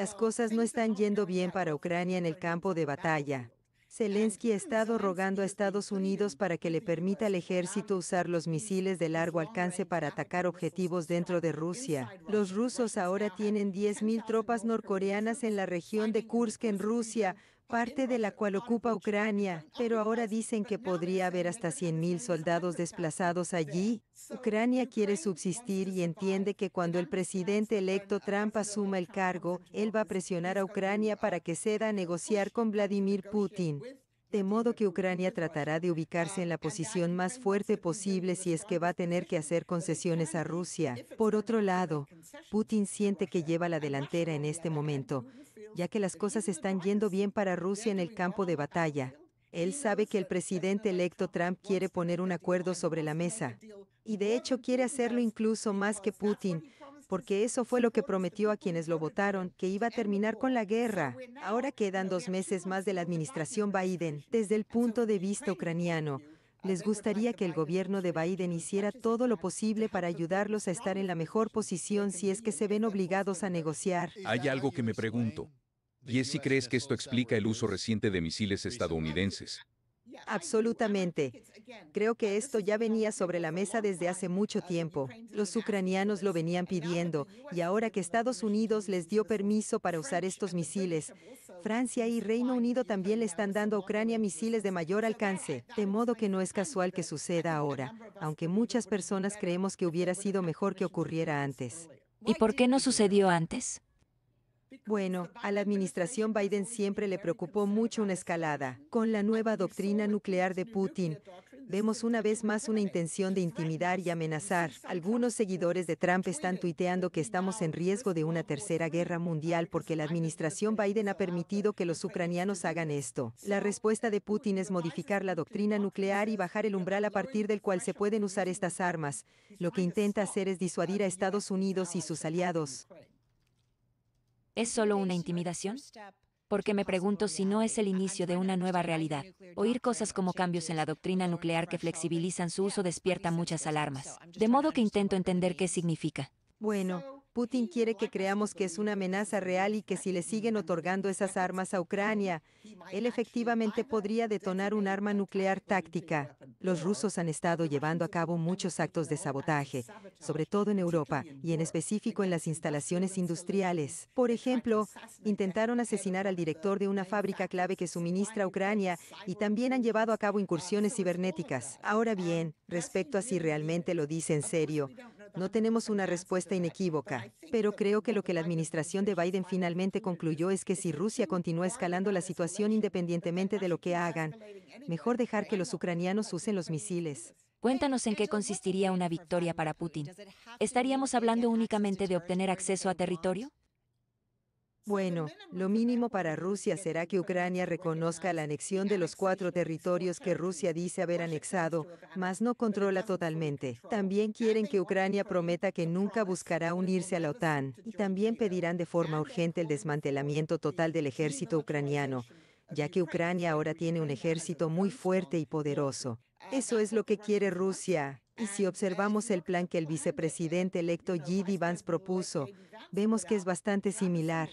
Las cosas no están yendo bien para Ucrania en el campo de batalla. Zelensky ha estado rogando a Estados Unidos para que le permita al ejército usar los misiles de largo alcance para atacar objetivos dentro de Rusia. Los rusos ahora tienen 10.000 tropas norcoreanas en la región de Kursk en Rusia, parte de la cual ocupa Ucrania, pero ahora dicen que podría haber hasta 100.000 soldados desplazados allí. Ucrania quiere subsistir y entiende que cuando el presidente electo Trump asuma el cargo, él va a presionar a Ucrania para que ceda a negociar con Vladimir Putin. De modo que Ucrania tratará de ubicarse en la posición más fuerte posible si es que va a tener que hacer concesiones a Rusia. Por otro lado, Putin siente que lleva la delantera en este momento ya que las cosas están yendo bien para Rusia en el campo de batalla. Él sabe que el presidente electo Trump quiere poner un acuerdo sobre la mesa. Y de hecho quiere hacerlo incluso más que Putin, porque eso fue lo que prometió a quienes lo votaron, que iba a terminar con la guerra. Ahora quedan dos meses más de la administración Biden, desde el punto de vista ucraniano les gustaría que el gobierno de Biden hiciera todo lo posible para ayudarlos a estar en la mejor posición si es que se ven obligados a negociar. Hay algo que me pregunto. Y es si crees que esto explica el uso reciente de misiles estadounidenses. Absolutamente. Creo que esto ya venía sobre la mesa desde hace mucho tiempo. Los ucranianos lo venían pidiendo y ahora que Estados Unidos les dio permiso para usar estos misiles, Francia y Reino Unido también le están dando a Ucrania misiles de mayor alcance, de modo que no es casual que suceda ahora, aunque muchas personas creemos que hubiera sido mejor que ocurriera antes. ¿Y por qué no sucedió antes? Bueno, a la administración Biden siempre le preocupó mucho una escalada. Con la nueva doctrina nuclear de Putin, vemos una vez más una intención de intimidar y amenazar. Algunos seguidores de Trump están tuiteando que estamos en riesgo de una tercera guerra mundial porque la administración Biden ha permitido que los ucranianos hagan esto. La respuesta de Putin es modificar la doctrina nuclear y bajar el umbral a partir del cual se pueden usar estas armas. Lo que intenta hacer es disuadir a Estados Unidos y sus aliados. ¿Es solo una intimidación? Porque me pregunto si no es el inicio de una nueva realidad. Oír cosas como cambios en la doctrina nuclear que flexibilizan su uso despierta muchas alarmas. De modo que intento entender qué significa. Bueno, Putin quiere que creamos que es una amenaza real y que si le siguen otorgando esas armas a Ucrania, él efectivamente podría detonar un arma nuclear táctica. Los rusos han estado llevando a cabo muchos actos de sabotaje, sobre todo en Europa, y en específico en las instalaciones industriales. Por ejemplo, intentaron asesinar al director de una fábrica clave que suministra a Ucrania y también han llevado a cabo incursiones cibernéticas. Ahora bien, respecto a si realmente lo dice en serio, no tenemos una respuesta inequívoca, pero creo que lo que la administración de Biden finalmente concluyó es que si Rusia continúa escalando la situación independientemente de lo que hagan, mejor dejar que los ucranianos usen los misiles. Cuéntanos en qué consistiría una victoria para Putin. ¿Estaríamos hablando únicamente de obtener acceso a territorio? Bueno, lo mínimo para Rusia será que Ucrania reconozca la anexión de los cuatro territorios que Rusia dice haber anexado, mas no controla totalmente. También quieren que Ucrania prometa que nunca buscará unirse a la OTAN, y también pedirán de forma urgente el desmantelamiento total del ejército ucraniano, ya que Ucrania ahora tiene un ejército muy fuerte y poderoso. Eso es lo que quiere Rusia, y si observamos el plan que el vicepresidente electo G.D. Vance propuso, vemos que es bastante similar.